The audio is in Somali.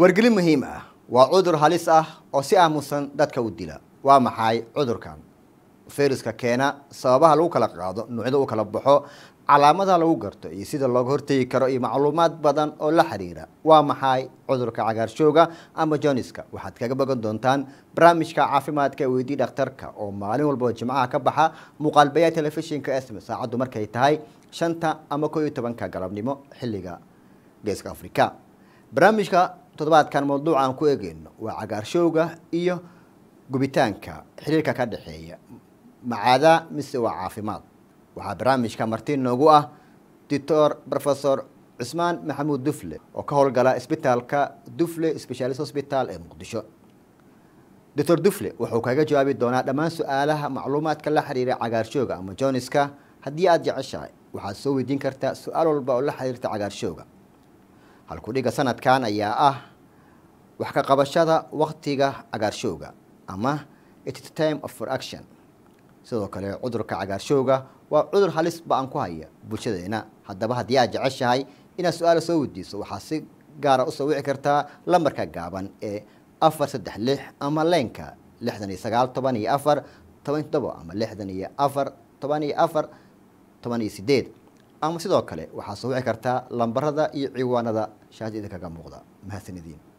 wargelin muhiim ah waa cudur halis ah oo si aamusan dadka u dila waa maxay cudurkan feruska keena sababaha lagu kala qaado nuucyada u kala baxo calaamadaha lagu garto iyo sida looga hortegi karo iyo macluumaad badan oo la xiriira waa maxay cudurka cagaarshooga ama joniska waxaad kaga bogan doontaan barnaamijka caafimaadka ee weydii dhakhtarka oo maalin walba jimcaha ka baxa muuqaalbayaa telefishinka sm saacaddu markay tahay shanta ama koo iyo tobanka galabnimo xilliga geeska afrika barnaamijka todobaadkan mawduuca aan ku eegeyno waa cagaarshowga iyo gubitaanka xiriirka ka dhexeeya macaada mise waa caafimaad waxaa barnaamijka marti noogu ah doctor professor cismaan maxamuud dufle oo ka howlgala isbitaalka dufle specialist hospital ee muqdisho doctor dufle wuxuu kaga jawaabi doonaa dhammaan su-aalaha macluumaadka la xiriira cagaarshowga ama joniska haddii aada jeceshahay waxaad soo weydiin kartaa su-aal walba oo la xiriirta cagaarshowga dhiga sanadkan ayaa ah wax ka qabashada waqtiga cagaarshowga ama it time of reaction sidoo kale cudurka cagaarshowga waa cudur halis ba-an ku haya bulshadeena haddaba haddii aad jeceshahay inaad su-aala soo weydiiso waxaa si gaara ah usoo wici kartaa lambarka gaaban ee afar saddex lix ama leynka lixdan iyo sagaal toban iyo afar toban todobo ama lixdan iyo afar toban iyo afar toban iyo sideed ama sidoo kale waxaad soo wici kartaa lambarada iyo ciwaanada shaashda idinkaga muuqda mahadsanidin